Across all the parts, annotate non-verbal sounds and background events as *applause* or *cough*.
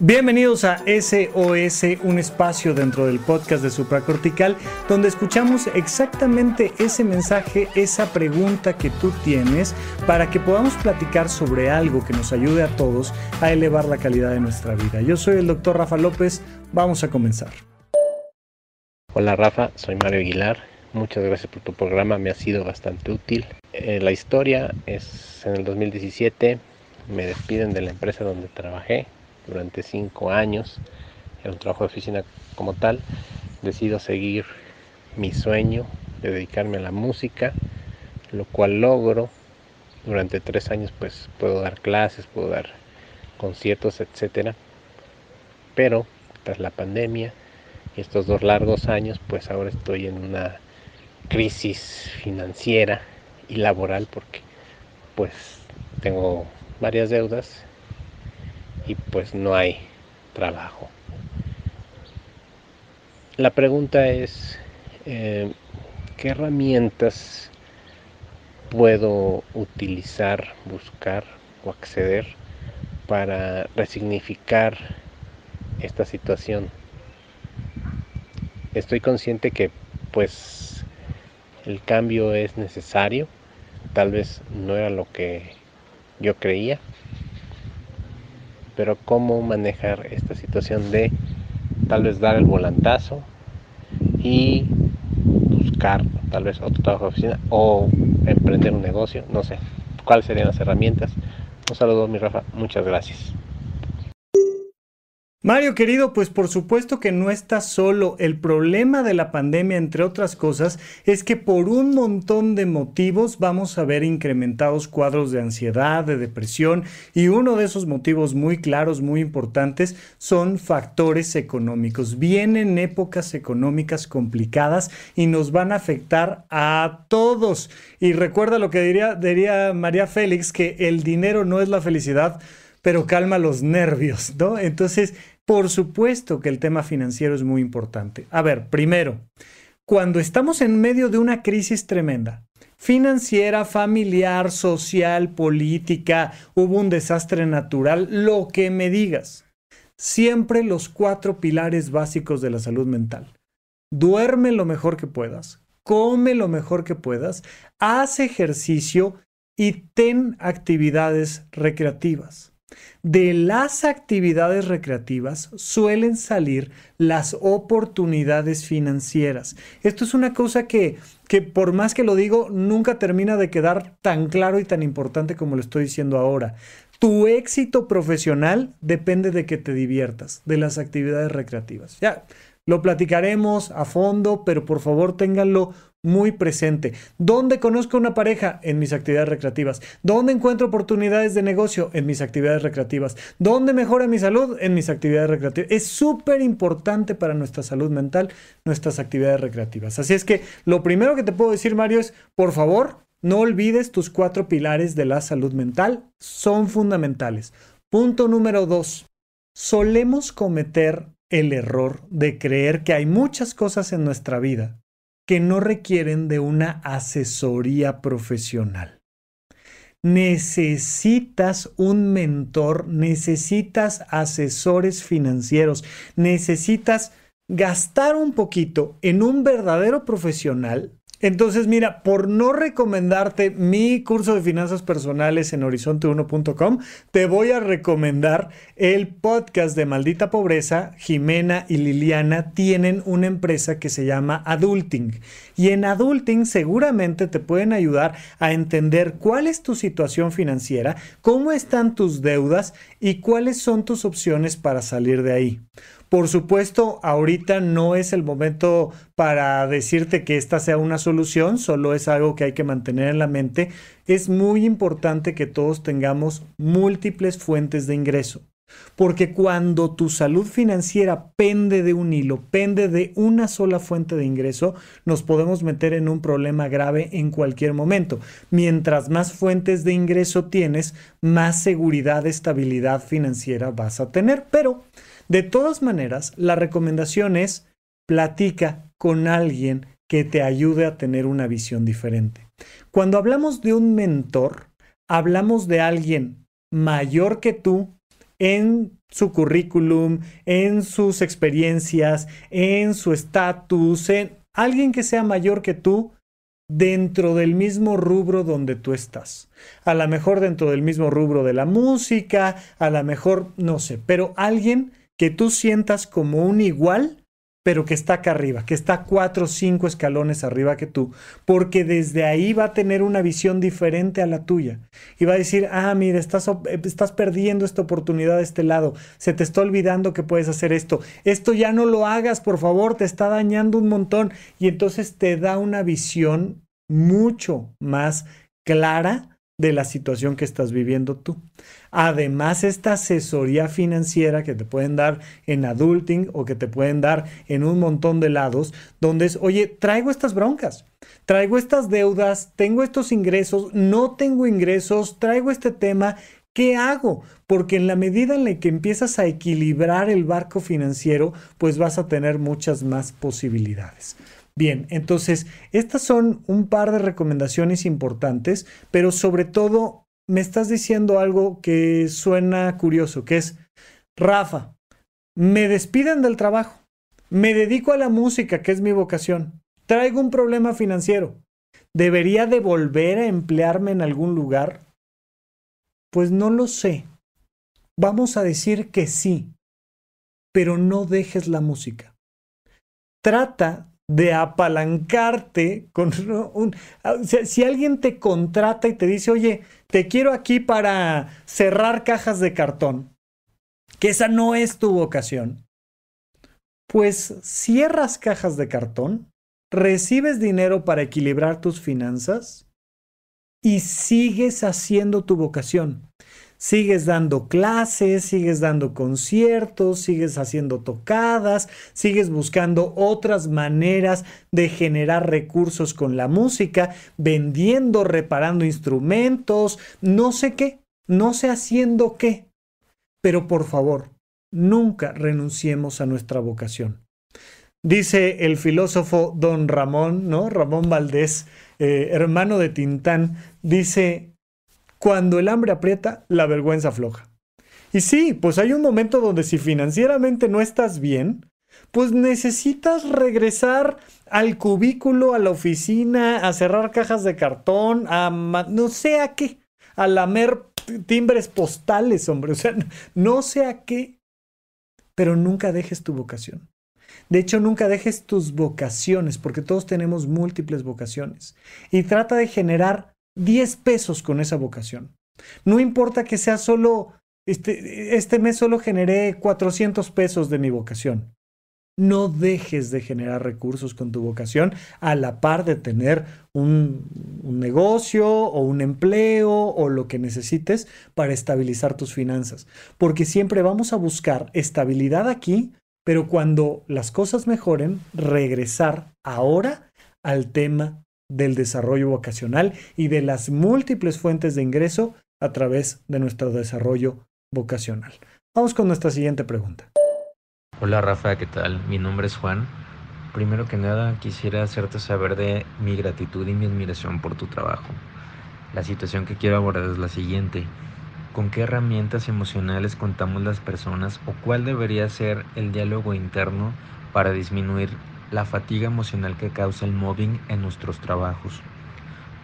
Bienvenidos a SOS, un espacio dentro del podcast de Supracortical, donde escuchamos exactamente ese mensaje, esa pregunta que tú tienes, para que podamos platicar sobre algo que nos ayude a todos a elevar la calidad de nuestra vida. Yo soy el doctor Rafa López, vamos a comenzar. Hola Rafa, soy Mario Aguilar, muchas gracias por tu programa, me ha sido bastante útil. Eh, la historia es en el 2017, me despiden de la empresa donde trabajé durante cinco años en un trabajo de oficina como tal. Decido seguir mi sueño de dedicarme a la música, lo cual logro. Durante tres años pues puedo dar clases, puedo dar conciertos, etcétera. Pero tras la pandemia y estos dos largos años, pues ahora estoy en una crisis financiera y laboral porque pues tengo varias deudas y pues no hay trabajo. La pregunta es, eh, ¿qué herramientas puedo utilizar, buscar o acceder para resignificar esta situación? Estoy consciente que pues el cambio es necesario, tal vez no era lo que yo creía, pero cómo manejar esta situación de tal vez dar el volantazo y buscar tal vez otro trabajo de oficina o emprender un negocio, no sé, cuáles serían las herramientas. Un saludo, mi Rafa, muchas gracias. Mario querido, pues por supuesto que no está solo. El problema de la pandemia, entre otras cosas, es que por un montón de motivos vamos a ver incrementados cuadros de ansiedad, de depresión, y uno de esos motivos muy claros, muy importantes, son factores económicos. Vienen épocas económicas complicadas y nos van a afectar a todos. Y recuerda lo que diría, diría María Félix, que el dinero no es la felicidad pero calma los nervios, ¿no? Entonces, por supuesto que el tema financiero es muy importante. A ver, primero, cuando estamos en medio de una crisis tremenda, financiera, familiar, social, política, hubo un desastre natural, lo que me digas, siempre los cuatro pilares básicos de la salud mental. Duerme lo mejor que puedas, come lo mejor que puedas, haz ejercicio y ten actividades recreativas. De las actividades recreativas suelen salir las oportunidades financieras. Esto es una cosa que, que, por más que lo digo, nunca termina de quedar tan claro y tan importante como lo estoy diciendo ahora. Tu éxito profesional depende de que te diviertas, de las actividades recreativas. Ya, lo platicaremos a fondo, pero por favor ténganlo muy presente. ¿Dónde conozco una pareja? En mis actividades recreativas. ¿Dónde encuentro oportunidades de negocio? En mis actividades recreativas. ¿Dónde mejora mi salud? En mis actividades recreativas. Es súper importante para nuestra salud mental nuestras actividades recreativas. Así es que lo primero que te puedo decir, Mario, es por favor, no olvides tus cuatro pilares de la salud mental. Son fundamentales. Punto número dos. Solemos cometer el error de creer que hay muchas cosas en nuestra vida que no requieren de una asesoría profesional. Necesitas un mentor, necesitas asesores financieros, necesitas gastar un poquito en un verdadero profesional entonces, mira, por no recomendarte mi curso de finanzas personales en horizonte1.com, te voy a recomendar el podcast de Maldita Pobreza. Jimena y Liliana tienen una empresa que se llama Adulting. Y en Adulting seguramente te pueden ayudar a entender cuál es tu situación financiera, cómo están tus deudas y cuáles son tus opciones para salir de ahí. Por supuesto, ahorita no es el momento para decirte que esta sea una solución, solo es algo que hay que mantener en la mente. Es muy importante que todos tengamos múltiples fuentes de ingreso. Porque cuando tu salud financiera pende de un hilo, pende de una sola fuente de ingreso, nos podemos meter en un problema grave en cualquier momento. Mientras más fuentes de ingreso tienes, más seguridad, estabilidad financiera vas a tener. Pero de todas maneras, la recomendación es platica con alguien que te ayude a tener una visión diferente. Cuando hablamos de un mentor, hablamos de alguien mayor que tú en su currículum, en sus experiencias, en su estatus, en alguien que sea mayor que tú dentro del mismo rubro donde tú estás. A lo mejor dentro del mismo rubro de la música, a lo mejor, no sé, pero alguien que tú sientas como un igual, pero que está acá arriba, que está cuatro o cinco escalones arriba que tú, porque desde ahí va a tener una visión diferente a la tuya y va a decir, ah, mira, estás, eh, estás perdiendo esta oportunidad de este lado, se te está olvidando que puedes hacer esto, esto ya no lo hagas, por favor, te está dañando un montón y entonces te da una visión mucho más clara de la situación que estás viviendo tú. Además, esta asesoría financiera que te pueden dar en adulting o que te pueden dar en un montón de lados, donde es, oye, traigo estas broncas, traigo estas deudas, tengo estos ingresos, no tengo ingresos, traigo este tema. ¿Qué hago? Porque en la medida en la que empiezas a equilibrar el barco financiero, pues vas a tener muchas más posibilidades. Bien, entonces, estas son un par de recomendaciones importantes, pero sobre todo me estás diciendo algo que suena curioso, que es, Rafa, me despiden del trabajo, me dedico a la música, que es mi vocación, traigo un problema financiero, ¿debería de volver a emplearme en algún lugar? Pues no lo sé. Vamos a decir que sí, pero no dejes la música. Trata de apalancarte con *laughs* un... Ah, si, alguien te contrata y te dice, oye, te quiero aquí para cerrar cajas de cartón, que esa no es tu vocación, pues cierras cajas de cartón, recibes dinero para equilibrar tus finanzas y sigues haciendo tu vocación sigues dando clases, sigues dando conciertos, sigues haciendo tocadas, sigues buscando otras maneras de generar recursos con la música, vendiendo, reparando instrumentos, no sé qué, no sé haciendo qué. Pero por favor, nunca renunciemos a nuestra vocación. Dice el filósofo don Ramón, ¿no? Ramón Valdés, eh, hermano de Tintán, dice, cuando el hambre aprieta, la vergüenza floja. Y sí, pues hay un momento donde si financieramente no estás bien, pues necesitas regresar al cubículo, a la oficina, a cerrar cajas de cartón, a no sé a qué, a lamer timbres postales, hombre, o sea, no sé a qué, pero nunca dejes tu vocación. De hecho, nunca dejes tus vocaciones, porque todos tenemos múltiples vocaciones. Y trata de generar 10 pesos con esa vocación. No importa que sea solo, este, este mes solo generé 400 pesos de mi vocación. No dejes de generar recursos con tu vocación a la par de tener un, un, negocio o un empleo o lo que necesites para estabilizar tus finanzas. Porque siempre vamos a buscar estabilidad aquí, pero cuando las cosas mejoren, regresar ahora al tema del desarrollo vocacional y de las múltiples fuentes de ingreso a través de nuestro desarrollo vocacional. Vamos con nuestra siguiente pregunta. Hola Rafa, ¿qué tal? Mi nombre es Juan. Primero que nada, quisiera hacerte saber de mi gratitud y mi admiración por tu trabajo. La situación que quiero abordar es la siguiente. ¿Con qué herramientas emocionales contamos las personas o cuál debería ser el diálogo interno para disminuir la fatiga emocional que causa el mobbing en nuestros trabajos.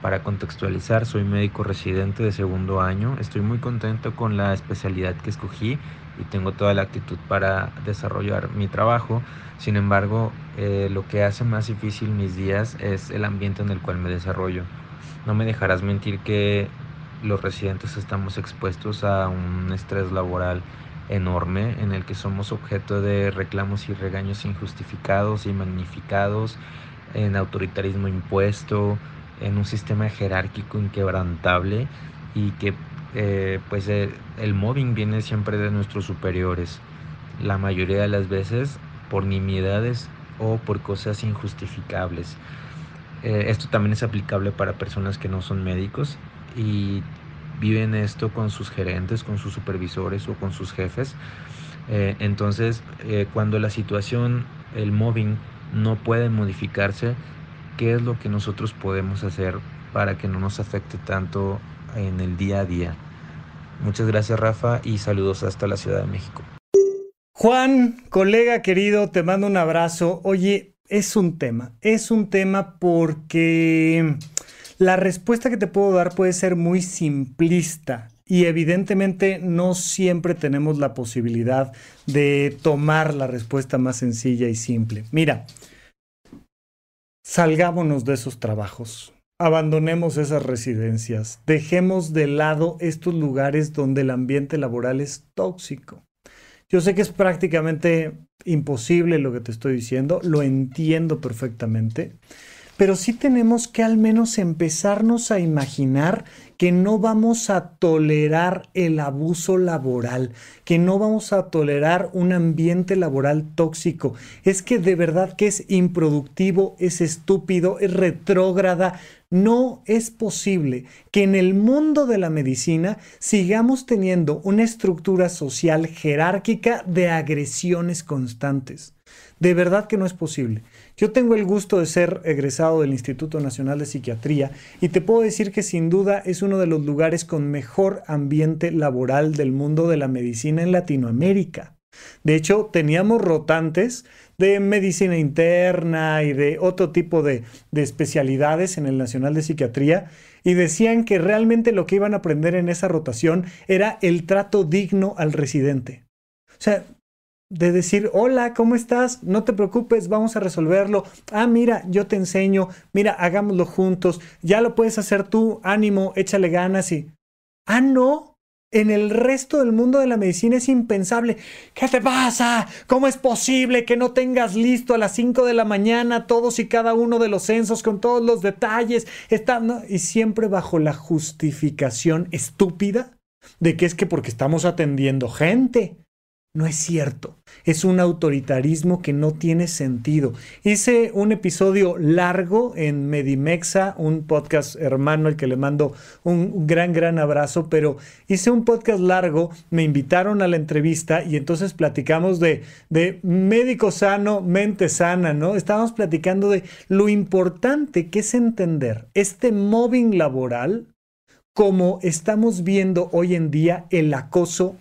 Para contextualizar, soy médico residente de segundo año, estoy muy contento con la especialidad que escogí y tengo toda la actitud para desarrollar mi trabajo. Sin embargo, eh, lo que hace más difícil mis días es el ambiente en el cual me desarrollo. No me dejarás mentir que los residentes estamos expuestos a un estrés laboral enorme en el que somos objeto de reclamos y regaños injustificados y magnificados, en autoritarismo impuesto, en un sistema jerárquico inquebrantable y que eh, pues eh, el, mobbing viene siempre de nuestros superiores, la mayoría de las veces por nimiedades o por cosas injustificables. Eh, esto también es aplicable para personas que no son médicos y viven esto con sus gerentes, con sus supervisores o con sus jefes. Eh, entonces, eh, cuando la situación, el mobbing, no puede modificarse, ¿qué es lo que nosotros podemos hacer para que no nos afecte tanto en el día a día? Muchas gracias Rafa y saludos hasta la Ciudad de México. Juan, colega querido, te mando un abrazo. Oye, es un tema, es un tema porque la respuesta que te puedo dar puede ser muy simplista y evidentemente no siempre tenemos la posibilidad de tomar la respuesta más sencilla y simple. Mira, salgámonos de esos trabajos, abandonemos esas residencias, dejemos de lado estos lugares donde el ambiente laboral es tóxico. Yo sé que es prácticamente imposible lo que te estoy diciendo, lo entiendo perfectamente pero sí tenemos que al menos empezarnos a imaginar que no vamos a tolerar el abuso laboral, que no vamos a tolerar un ambiente laboral tóxico. Es que de verdad que es improductivo, es estúpido, es retrógrada. No es posible que en el mundo de la medicina sigamos teniendo una estructura social jerárquica de agresiones constantes. De verdad que no es posible. Yo tengo el gusto de ser egresado del Instituto Nacional de Psiquiatría y te puedo decir que sin duda es uno de los lugares con mejor ambiente laboral del mundo de la medicina en Latinoamérica. De hecho, teníamos rotantes de medicina interna y de otro tipo de, especialidades en el Nacional de Psiquiatría y decían que realmente lo que iban a aprender en esa rotación era el trato digno al residente. O sea, de decir, hola, ¿cómo estás? No te preocupes, vamos a resolverlo. Ah, mira, yo te enseño, mira, hagámoslo juntos, ya lo puedes hacer tú, ánimo, échale ganas y... Ah, no, en el resto del mundo de la medicina es impensable. ¿Qué te pasa? ¿Cómo es posible que no tengas listo a las 5 de la mañana todos y cada uno de los censos con todos los detalles? Estando... Y siempre bajo la justificación estúpida de que es que porque estamos atendiendo gente. No es cierto. Es un autoritarismo que no tiene sentido. Hice un episodio largo en Medimexa, un podcast hermano al que le mando un gran, gran abrazo, pero hice un podcast largo, me invitaron a la entrevista y entonces platicamos de, de médico sano, mente sana, ¿no? Estábamos platicando de lo importante que es entender este mobbing laboral como estamos viendo hoy en día el acoso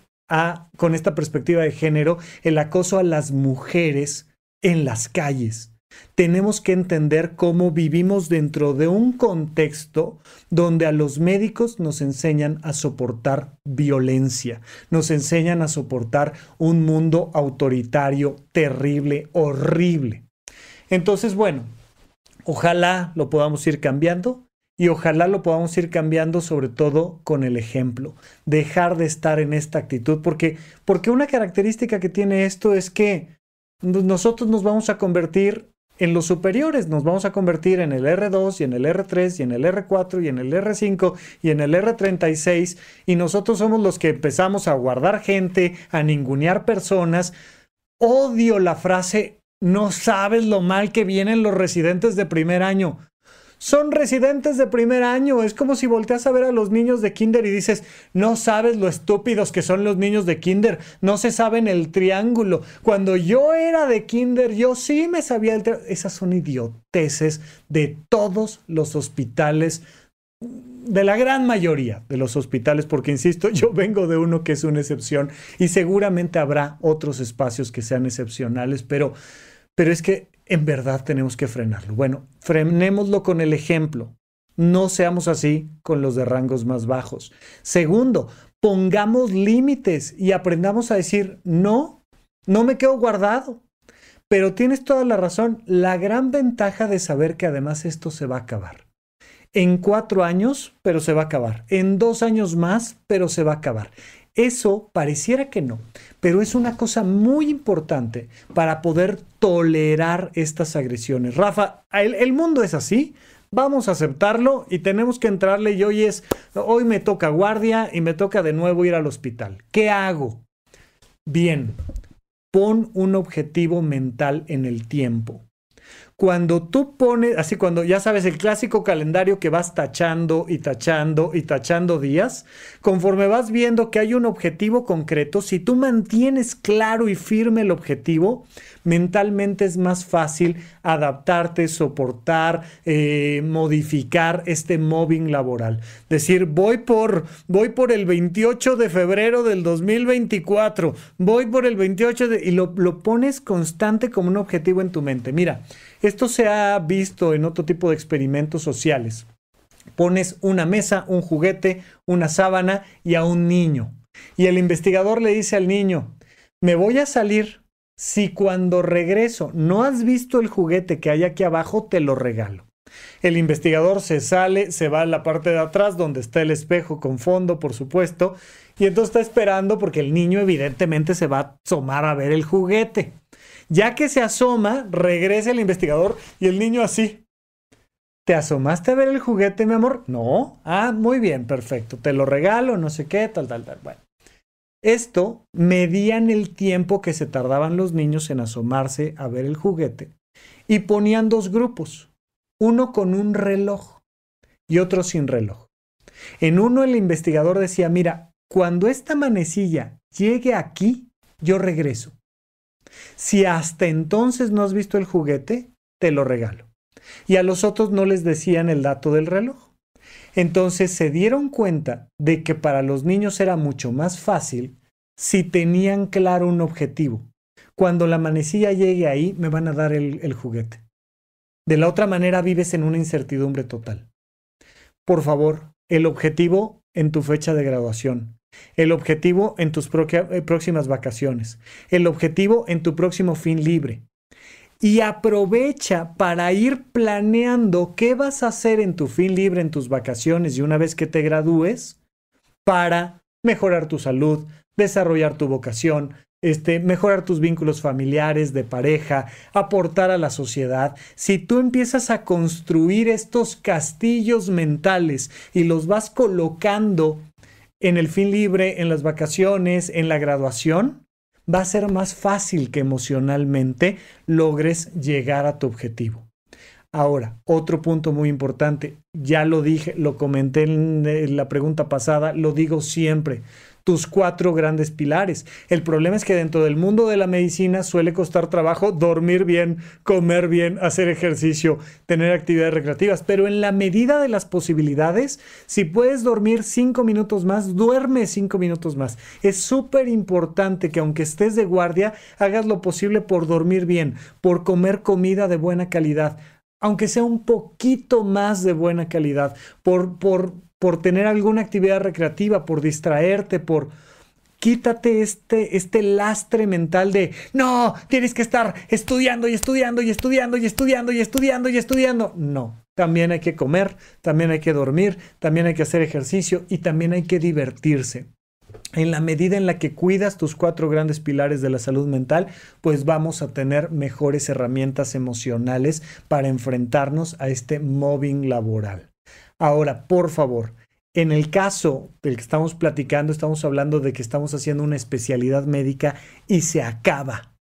con esta perspectiva de género, el acoso a las mujeres en las calles. Tenemos que entender cómo vivimos dentro de un contexto donde a los médicos nos enseñan a soportar violencia, nos enseñan a soportar un mundo autoritario, terrible, horrible. Entonces, bueno, ojalá lo podamos ir cambiando y ojalá lo podamos ir cambiando sobre todo con el ejemplo, dejar de estar en esta actitud, porque, porque una característica que tiene esto es que nosotros nos vamos a convertir en los superiores, nos vamos a convertir en el R2 y en el R3 y en el R4 y en el R5 y en el R36 y nosotros somos los que empezamos a guardar gente, a ningunear personas. Odio la frase, no sabes lo mal que vienen los residentes de primer año son residentes de primer año. Es como si volteas a ver a los niños de kinder y dices, no sabes lo estúpidos que son los niños de kinder, no se saben el triángulo. Cuando yo era de kinder, yo sí me sabía el triángulo. Esas son idioteces de todos los hospitales de la gran mayoría de los hospitales, porque insisto, yo *laughs* vengo de uno que es una excepción y seguramente habrá otros espacios que sean excepcionales, pero, pero es que en verdad tenemos que frenarlo. Bueno, frenémoslo con el ejemplo. No seamos así con los de rangos más bajos. Segundo, pongamos límites y aprendamos a decir, no, no me quedo guardado. Pero tienes toda la razón, la gran ventaja de saber que además esto se va a acabar. En cuatro años, pero se va a acabar. En dos años más, pero se va a acabar. Eso pareciera que no, pero es una cosa muy importante para poder tolerar estas agresiones. Rafa, el, mundo es así, vamos a aceptarlo y tenemos que entrarle y hoy es, hoy me toca guardia y me toca de nuevo ir al hospital. ¿Qué hago? Bien, pon un objetivo mental en el tiempo cuando tú pones, así cuando ya sabes el clásico calendario que vas tachando y tachando y tachando días, conforme vas viendo que hay un objetivo concreto, si tú mantienes claro y firme el objetivo, mentalmente es más fácil adaptarte, soportar, eh, modificar este mobbing laboral. Decir, voy por, voy por el 28 de febrero del 2024, voy por el 28 de... y lo pones constante como un objetivo en tu mente. Mira, esto se ha visto en otro tipo de experimentos sociales. Pones una mesa, un juguete, una sábana y a un niño. Y el investigador le dice al niño, me voy a salir si cuando regreso no has visto el juguete que hay aquí abajo, te lo regalo. El investigador se sale, se va a la parte de atrás donde está el espejo con fondo, por supuesto, y entonces está esperando porque el niño evidentemente se va a tomar a ver el juguete. Ya que se asoma, regresa el investigador y el niño así. ¿Te asomaste a ver el juguete, mi amor? No. Ah, muy bien, perfecto. Te lo regalo, no sé qué, tal, tal, tal. Bueno. Esto medían el tiempo que se tardaban los niños en asomarse a ver el juguete y ponían dos grupos, uno con un reloj y otro sin reloj. En uno el investigador decía, mira, cuando esta manecilla llegue aquí, yo regreso. Si hasta entonces no has visto el juguete, te lo regalo. Y a los otros no les decían el dato del reloj. Entonces se dieron cuenta de que para los niños era mucho más fácil si tenían claro un objetivo. Cuando la manecilla llegue ahí, me van a dar el, el juguete. De la otra manera vives en una incertidumbre total. Por favor, el objetivo en tu fecha de graduación, el objetivo en tus eh, próximas vacaciones, el objetivo en tu próximo fin libre. Y aprovecha para ir planeando qué vas a hacer en tu fin libre, en tus vacaciones y una vez que te gradúes, para mejorar tu salud, desarrollar tu vocación, este, mejorar tus vínculos familiares, de pareja, aportar a la sociedad. Si tú empiezas a construir estos castillos mentales y los vas colocando en el fin libre, en las vacaciones, en la graduación, va a ser más fácil que emocionalmente logres llegar a tu objetivo. Ahora, otro punto muy importante, ya lo dije, lo comenté en eh, la pregunta pasada, lo digo siempre, tus cuatro grandes pilares. El problema es que dentro del mundo de la medicina suele costar trabajo dormir bien, comer bien, hacer ejercicio, tener actividades recreativas, pero en la medida de las posibilidades, si puedes dormir cinco minutos más, duerme cinco minutos más. Es súper importante que aunque estés de guardia, hagas lo posible por dormir bien, por comer comida de buena calidad aunque sea un poquito más de buena calidad, por, por, tener alguna actividad recreativa, por distraerte, por, quítate este, este lastre mental de, no, tienes que estar estudiando y estudiando y estudiando y estudiando y estudiando y estudiando. No, también hay que comer, también hay que dormir, también hay que hacer ejercicio y también hay que divertirse. En la medida en la que cuidas tus cuatro grandes pilares de la salud mental, pues vamos a tener mejores herramientas emocionales para enfrentarnos a este mobbing laboral. Ahora, por favor, en el caso del que estamos platicando, estamos hablando de que estamos haciendo una especialidad médica y se acaba.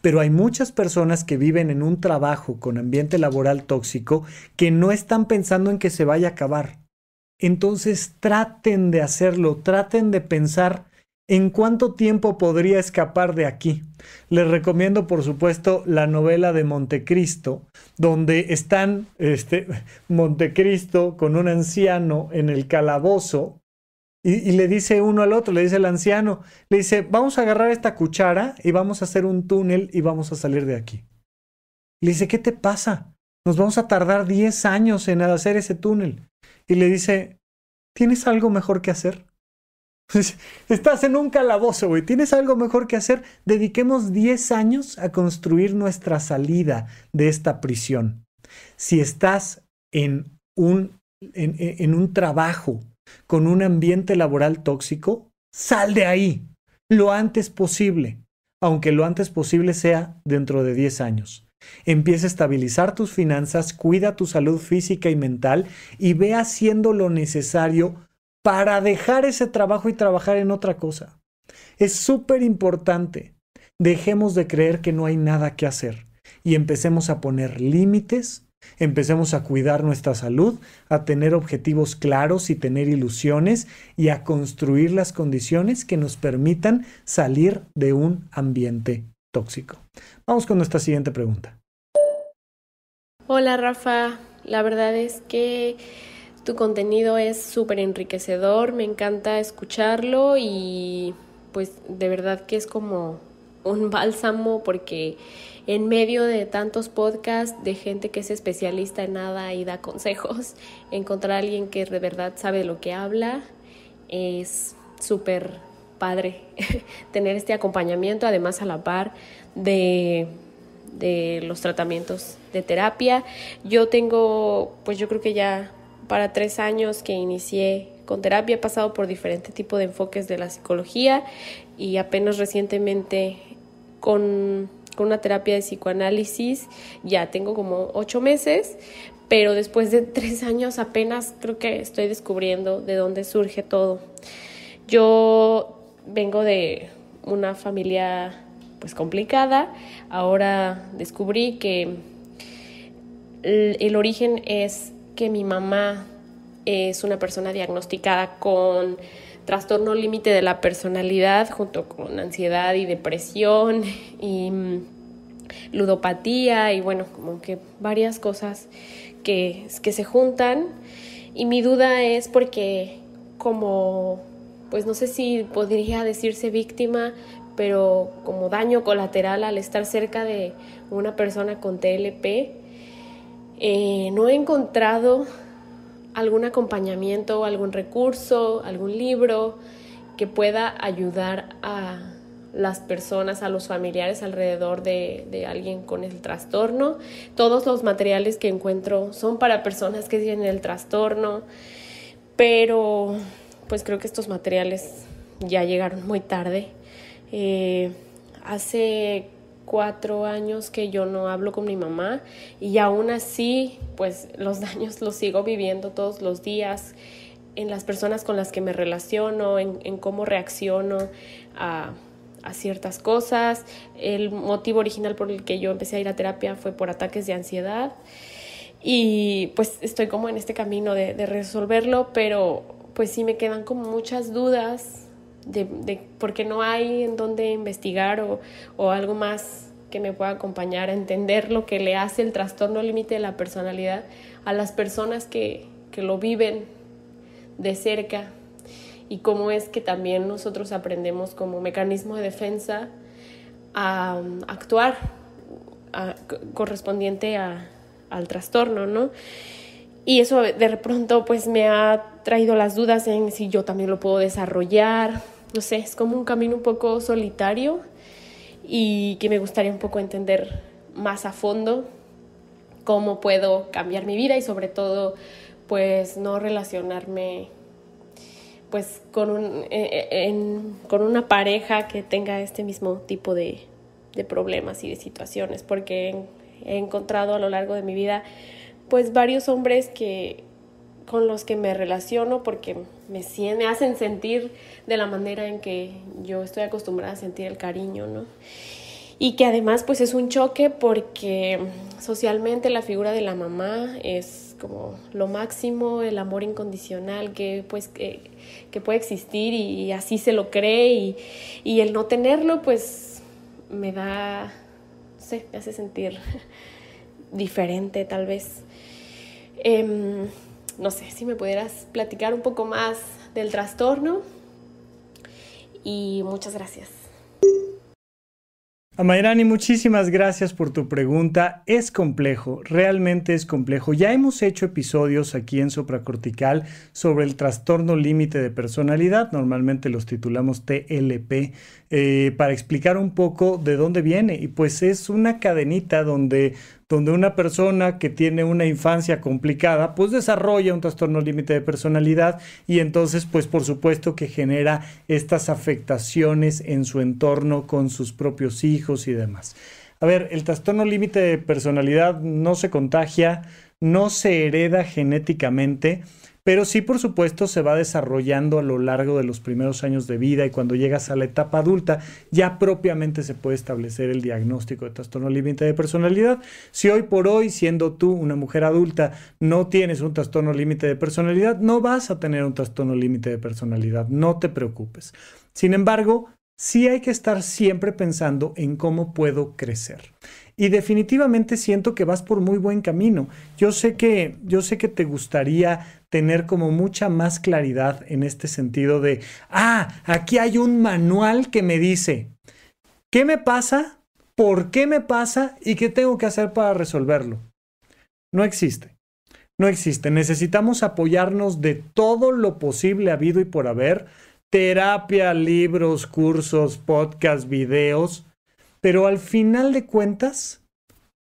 Pero hay muchas personas que viven en un trabajo con ambiente laboral tóxico que no están pensando en que se vaya a acabar. Entonces traten de hacerlo, traten de pensar en cuánto tiempo podría escapar de aquí. Les recomiendo, por supuesto, la novela de Montecristo, donde están este, Montecristo con un anciano en el calabozo y, y, le dice uno al otro, le dice el anciano, le dice, vamos a agarrar esta cuchara y vamos a hacer un túnel y vamos a salir de aquí. Le dice, ¿qué te pasa? Nos vamos a tardar 10 años en hacer ese túnel y le dice, ¿tienes algo mejor que hacer? *laughs* Estás en un calabozo, güey. ¿Tienes algo mejor que hacer? Dediquemos 10 años a construir nuestra salida de esta prisión. Si estás en un, en, un trabajo con un ambiente laboral tóxico, sal de ahí lo antes posible, aunque lo antes posible sea dentro de 10 años. Empieza a estabilizar tus finanzas, cuida tu salud física y mental y ve haciendo lo necesario para dejar ese trabajo y trabajar en otra cosa. Es súper importante. Dejemos de creer que no hay nada que hacer y empecemos a poner límites, empecemos a cuidar nuestra salud, a tener objetivos claros y tener ilusiones y a construir las condiciones que nos permitan salir de un ambiente tóxico. Vamos con nuestra siguiente pregunta. Hola Rafa, la verdad es que tu contenido es súper enriquecedor, me encanta escucharlo y pues de verdad que es como un bálsamo porque en medio de tantos podcasts de gente que es especialista en nada y da consejos, encontrar a alguien que de verdad sabe lo que habla es súper padre *laughs* tener este acompañamiento, además a la par de, de los tratamientos de terapia. Yo tengo, pues yo creo que ya para tres años que inicié con terapia, he pasado por diferentes tipos de enfoques de la psicología y apenas recientemente con, con, una terapia de psicoanálisis ya tengo como ocho meses, pero después de *laughs* tres años apenas creo que estoy descubriendo de dónde surge todo. Yo vengo de una familia pues complicada. Ahora descubrí que el, origen es que mi mamá es una persona diagnosticada con trastorno límite de la personalidad junto con ansiedad y depresión *laughs* y mm, ludopatía y bueno, como que varias cosas que se juntan. Y mi duda es porque como pues no sé si podría decirse víctima, pero como daño colateral al estar cerca de una persona con TLP. Eh, no he encontrado algún acompañamiento, algún recurso, algún libro que pueda ayudar a las personas, a los familiares alrededor de, alguien con el trastorno. Todos los materiales que encuentro son para personas que tienen el trastorno, pero pues creo que estos materiales ya llegaron muy tarde. Eh, hace cuatro años que yo no hablo con mi mamá y aún así pues los *laughs* daños los sigo viviendo todos los días en las personas con las que me relaciono, en, cómo reacciono a, ciertas cosas. El motivo original por el que yo empecé a ir a terapia fue por ataques de ansiedad y pues estoy como en este camino de, de resolverlo, pero pues sí me quedan como muchas dudas de, de qué no hay en dónde investigar o, algo más que me pueda acompañar a entender lo que le hace el trastorno límite de la personalidad a las personas que, lo viven de cerca y cómo es que también nosotros aprendemos como mecanismo de defensa a, um, actuar correspondiente al trastorno, ¿no? Y eso de pronto pues me ha traído las dudas en si yo también lo puedo desarrollar. No sé, es como un camino un poco solitario y que me gustaría un poco entender más a fondo cómo puedo cambiar mi vida y sobre todo pues no relacionarme pues con, un, eh, eh, con una pareja que tenga este mismo tipo de, de problemas y de situaciones porque he encontrado a lo largo de mi vida pues varios hombres que con los que me relaciono porque me, me hacen sentir de la manera en que yo estoy acostumbrada a sentir el cariño, ¿no? Y que además pues es un choque porque socialmente la figura de la mamá es como lo máximo, el amor incondicional que pues que, puede existir y, así se lo cree y, y el no tenerlo pues me da, no sé, me hace sentir *laughs* diferente tal vez. Em, no sé si me pudieras platicar un poco más del trastorno y muchas gracias. Amairani, muchísimas gracias por tu pregunta. Es complejo, realmente es complejo. Ya hemos hecho episodios aquí en Sopracortical sobre el trastorno límite de personalidad, normalmente los titulamos TLP, eh, para explicar un poco de dónde viene. Y pues es una cadenita donde donde una persona que tiene una infancia complicada, pues desarrolla un trastorno límite de personalidad y entonces, pues por supuesto que genera estas afectaciones en su entorno con sus propios hijos y demás. A ver, el trastorno límite de personalidad no se contagia, no se hereda genéticamente, pero sí, por supuesto, se va desarrollando a lo largo de los primeros años de vida y cuando llegas a la etapa adulta, ya propiamente se puede establecer el diagnóstico de trastorno límite de personalidad. Si hoy por hoy, siendo tú una mujer adulta, no tienes un trastorno límite de personalidad, no vas a tener un trastorno límite de personalidad, no te preocupes. Sin embargo, sí hay que estar siempre pensando en cómo puedo crecer y definitivamente siento que vas por muy buen camino. Yo sé que, yo sé que te gustaría tener como mucha más claridad en este sentido de, ah, aquí hay un manual que me dice, ¿qué me pasa? ¿Por qué me pasa? ¿Y qué tengo que hacer para resolverlo? No existe. No existe. Necesitamos apoyarnos de todo lo posible habido y por haber. Terapia, libros, cursos, podcasts, videos pero al final de cuentas,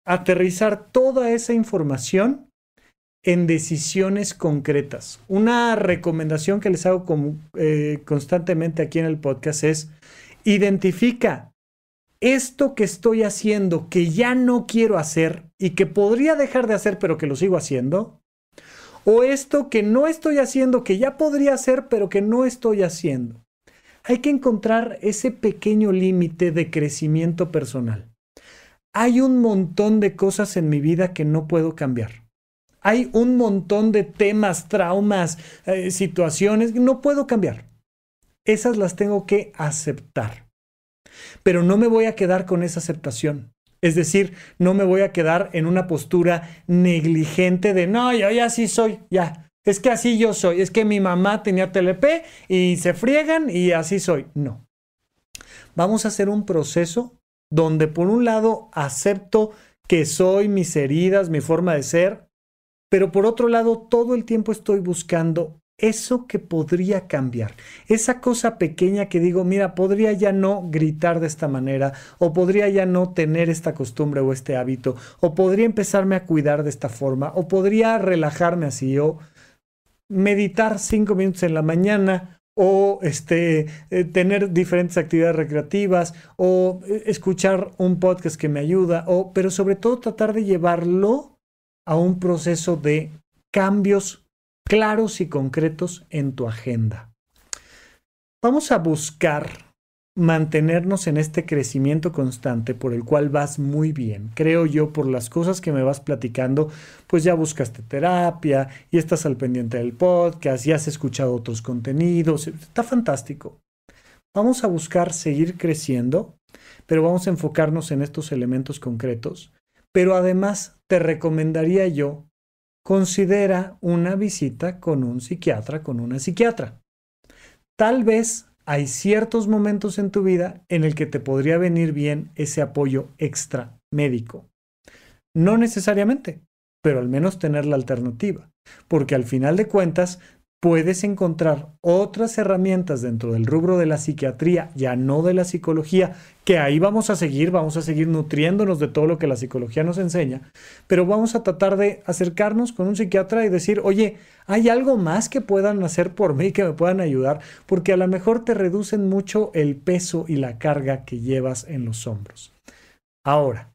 aterrizar toda esa información en decisiones concretas. Una recomendación que les hago eh, constantemente aquí en el podcast es, identifica esto que estoy haciendo, que ya no quiero hacer y que podría dejar de hacer, pero que lo sigo haciendo, o esto que no estoy haciendo, que ya podría hacer, pero que no estoy haciendo hay que encontrar ese pequeño límite de crecimiento personal. Hay un montón de cosas en mi vida que no puedo cambiar. Hay un montón de temas, traumas, eh, situaciones que no puedo cambiar. Esas las tengo que aceptar. Pero no me voy a quedar con esa aceptación. Es decir, no me voy a quedar en una postura negligente de, no, yo ya sí soy, ya. Es que así yo soy, es que mi mamá tenía TLP y se friegan y así soy. No. Vamos a hacer un proceso donde por un lado acepto que soy mis heridas, mi forma de ser, pero por otro lado todo el tiempo estoy buscando eso que podría cambiar, esa cosa pequeña que digo, mira, podría ya no gritar de esta manera, o podría ya no tener esta costumbre o este hábito, o podría empezarme a cuidar de esta forma, o podría relajarme así, yo meditar cinco minutos en la mañana o este, eh, tener diferentes actividades recreativas o eh, escuchar un podcast que me ayuda, o, pero sobre todo tratar de llevarlo a un proceso de cambios claros y concretos en tu agenda. Vamos a buscar mantenernos en este crecimiento constante por el cual vas muy bien. Creo yo, por las cosas que me vas platicando, pues ya buscaste terapia y estás al pendiente del podcast, ya has escuchado otros contenidos, está fantástico. Vamos a buscar seguir creciendo, pero vamos a enfocarnos en estos elementos concretos. Pero además te recomendaría yo, considera una visita con un psiquiatra, con una psiquiatra. Tal vez hay ciertos momentos en tu vida en el que te podría venir bien ese apoyo extra médico. No necesariamente, pero al menos tener la alternativa, porque al final de cuentas puedes encontrar otras herramientas dentro del rubro de la psiquiatría, ya no de la psicología, que ahí vamos a seguir, vamos a seguir nutriéndonos de todo lo que la psicología nos enseña, pero vamos a tratar de acercarnos con un psiquiatra y decir, oye, hay algo más que puedan hacer por mí, que me puedan ayudar, porque a lo mejor te reducen mucho el peso y la carga que llevas en los hombros. Ahora,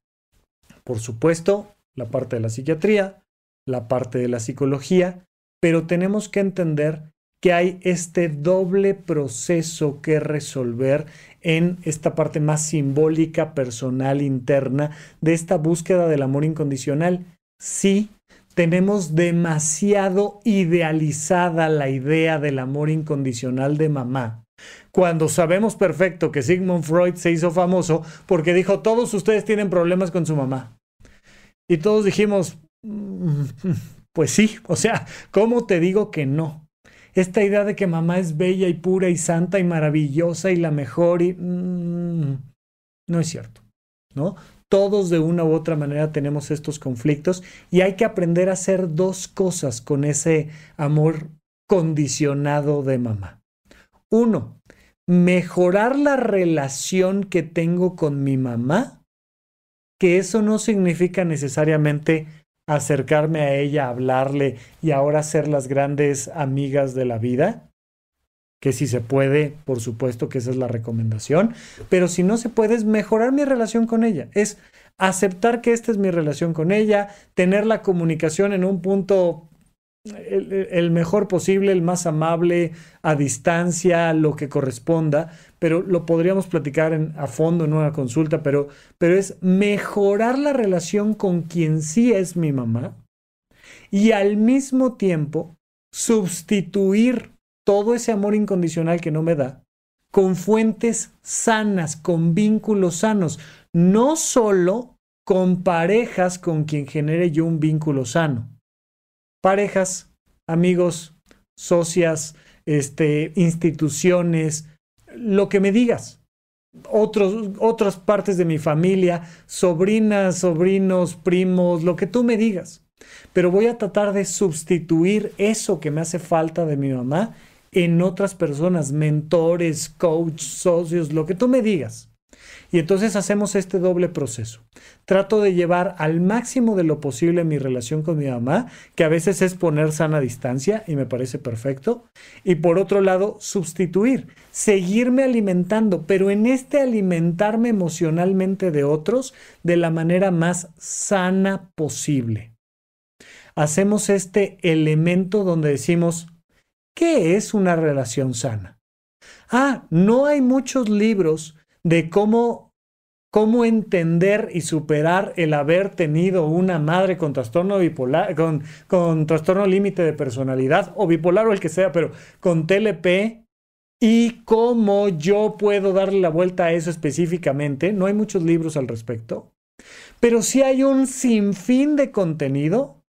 por supuesto, la parte de la psiquiatría, la parte de la psicología, pero tenemos que entender que hay este doble proceso que resolver en esta parte más simbólica, personal, interna, de esta búsqueda del amor incondicional. Sí, tenemos demasiado idealizada la idea del amor incondicional de mamá. Cuando sabemos perfecto que Sigmund Freud se hizo famoso porque dijo, todos ustedes tienen problemas con su mamá. Y todos dijimos, mm, pues sí, o sea, ¿cómo te digo que no? Esta idea de que mamá es bella y pura y santa y maravillosa y la mejor y... Mm, no es cierto, ¿no? Todos de una u otra manera tenemos estos conflictos y hay que aprender a hacer dos cosas con ese amor condicionado de mamá. Uno, mejorar la relación que tengo con mi mamá, que eso no significa necesariamente acercarme a ella, hablarle y ahora ser las grandes amigas de la vida? Que si se puede, por supuesto que esa es la recomendación, pero si no se puede es mejorar mi relación con ella, es aceptar que esta es mi relación con ella, tener la comunicación en un punto el, mejor posible, el más amable, a distancia, lo que corresponda, pero lo podríamos platicar a fondo en una consulta, pero, pero es mejorar la relación con quien sí es mi mamá y al mismo tiempo sustituir todo ese amor incondicional que no me da con fuentes sanas, con vínculos sanos, no solo con parejas con quien genere yo un vínculo sano. Parejas, amigos, socias, este, instituciones, lo que me digas. Otros, otras partes de mi familia, sobrinas, sobrinos, primos, lo que tú me digas. Pero voy a tratar de sustituir eso que me hace falta de mi mamá en otras personas, mentores, coach, socios, lo que tú me digas. Y entonces hacemos este doble proceso. Trato de llevar al máximo de lo posible mi relación con mi mamá, que a veces es poner sana distancia y me parece perfecto. Y por otro lado, sustituir, seguirme alimentando, pero en este alimentarme emocionalmente de otros de la manera más sana posible. Hacemos este elemento donde decimos, ¿qué es una relación sana? Ah, no hay muchos libros de cómo, entender y superar el haber tenido una madre con trastorno bipolar, con, con trastorno límite de personalidad o bipolar o el que sea, pero con TLP y cómo yo puedo darle la vuelta a eso específicamente. No hay muchos libros al respecto, pero sí hay un sinfín de contenido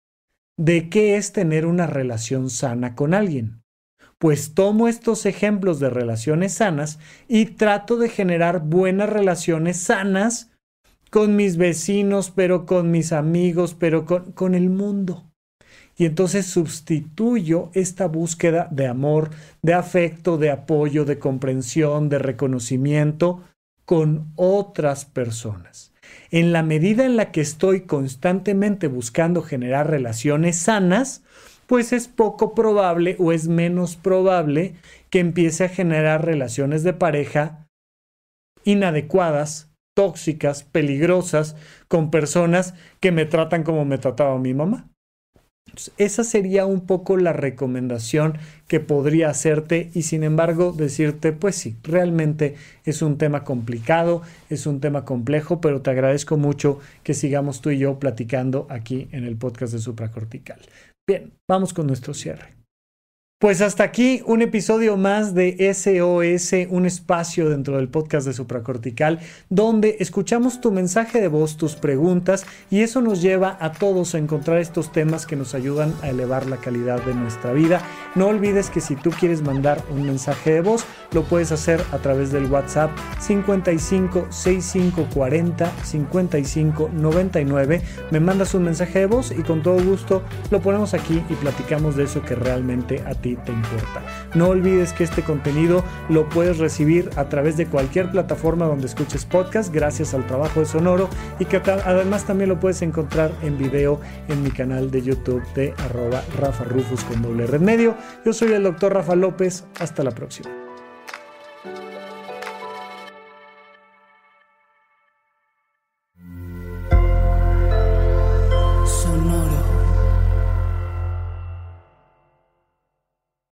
de qué es tener una relación sana con alguien pues tomo estos ejemplos de relaciones sanas y trato de generar buenas relaciones sanas con mis vecinos, pero con mis amigos, pero con, el mundo. Y entonces sustituyo esta búsqueda de amor, de afecto, de apoyo, de comprensión, de reconocimiento con otras personas. En la medida en la que estoy constantemente buscando generar relaciones sanas, pues es poco probable o es menos probable que empiece a generar relaciones de pareja inadecuadas, tóxicas, peligrosas, con personas que me tratan como me trataba mi mamá. esa sería un poco la recomendación que podría hacerte y sin embargo decirte, pues sí, realmente es un tema complicado, es un tema complejo, pero te agradezco mucho que sigamos tú y yo platicando aquí en el podcast de Supracortical. Bien, vamos con nuestro cierre. Pues hasta aquí un episodio más de SOS, un espacio dentro del podcast de Supracortical, donde escuchamos tu mensaje de voz, tus preguntas, y eso nos lleva a todos a encontrar estos temas que nos ayudan a elevar la calidad de nuestra vida. No olvides que si tú quieres mandar un mensaje de voz, lo puedes hacer a través del WhatsApp 55 65 40 55 99 Me mandas un mensaje de voz y con todo gusto lo ponemos aquí y platicamos de eso que realmente a ti te importa. No olvides que este contenido lo puedes recibir a través de cualquier plataforma donde escuches podcast gracias al trabajo de Sonoro y que además también lo puedes encontrar en video en mi canal de YouTube de arroba Rafa Rufus con doble red medio. Yo soy el doctor Rafa López. Hasta la próxima.